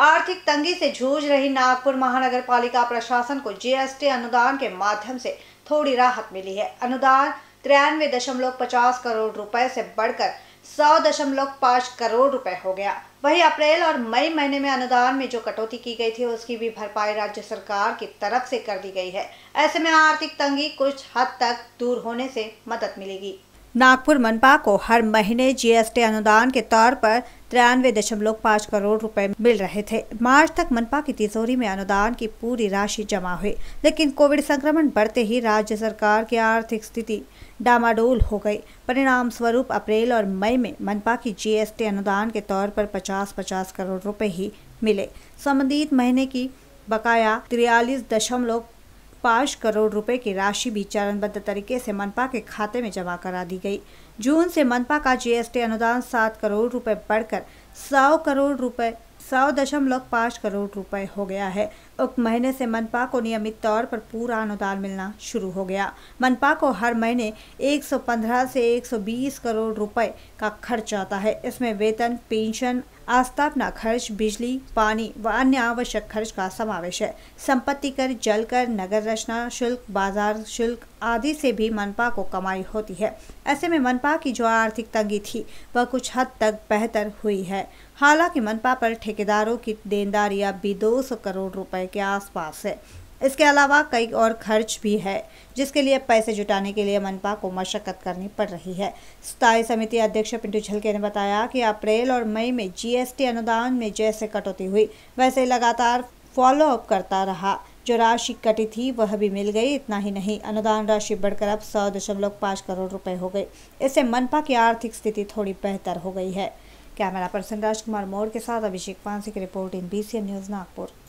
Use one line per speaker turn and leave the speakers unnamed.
आर्थिक तंगी से जूझ रही नागपुर महानगर पालिका प्रशासन को जीएसटी अनुदान के माध्यम से थोड़ी राहत मिली है अनुदान तिरानवे दशमलव पचास करोड़ रुपए से बढ़कर सौ दशमलव पाँच करोड़ रुपए हो गया वही अप्रैल और मई महीने में अनुदान में जो कटौती की गई थी उसकी भी भरपाई राज्य सरकार की तरफ से कर दी गई है ऐसे में आर्थिक तंगी कुछ हद तक दूर होने से मदद मिलेगी नागपुर मनपा को हर महीने जीएसटी अनुदान के तौर पर तिरानवे दशमलव पाँच करोड़ रुपए मिल रहे थे मार्च तक मनपा की तिजोरी में अनुदान की पूरी राशि जमा हुई लेकिन कोविड संक्रमण बढ़ते ही राज्य सरकार की आर्थिक स्थिति डामाडोल हो गई परिणाम स्वरूप अप्रैल और मई में मनपा की जीएसटी अनुदान के तौर पर पचास पचास करोड़ रुपए ही मिले संबंधित महीने की बकाया तिरयालीस दशमलव पाँच करोड़ रुपए की राशि भी चरणबद्ध तरीके से मनपा के खाते में जमा करा दी गई जून से मनपा का जीएसटी अनुदान सात करोड़ रुपए बढ़कर सौ करोड़ रुपए सौ दशमलव पाँच करोड़ रुपए हो गया है उक्त महीने से मनपा को नियमित तौर पर पूरा अनुदान मिलना शुरू हो गया मनपा को हर महीने 115 से 120 करोड़ रुपए का खर्च आता है इसमें वेतन पेंशन आस्थापना खर्च बिजली पानी व अन्य आवश्यक खर्च का समावेश है संपत्ति कर जल कर नगर रचना शुल्क बाजार शुल्क आदि से भी मनपा को कमाई होती है ऐसे में मनपा की जो आर्थिक तंगी थी वह कुछ हद तक बेहतर हुई है हालांकि मनपा पर ठेकेदारों की देनदारियां भी 200 करोड़ रुपए के आसपास है इसके अलावा कई और खर्च भी है जिसके लिए पैसे जुटाने के लिए मनपा को मशक्कत करनी पड़ रही है स्थायी समिति अध्यक्ष पिंटू झलके ने बताया कि अप्रैल और मई में जीएसटी अनुदान में जैसे कटौती हुई वैसे लगातार फॉलो अप करता रहा जो राशि कटी थी वह भी मिल गई इतना ही नहीं अनुदान राशि बढ़कर अब सौ दशमलव पाँच करोड़ रुपए हो गई इससे मनपा की आर्थिक स्थिति थोड़ी बेहतर हो गई है कैमरा पर्सन राजकुमार मौर्य के साथ अभिषेक पांसी की report in B news Nagpur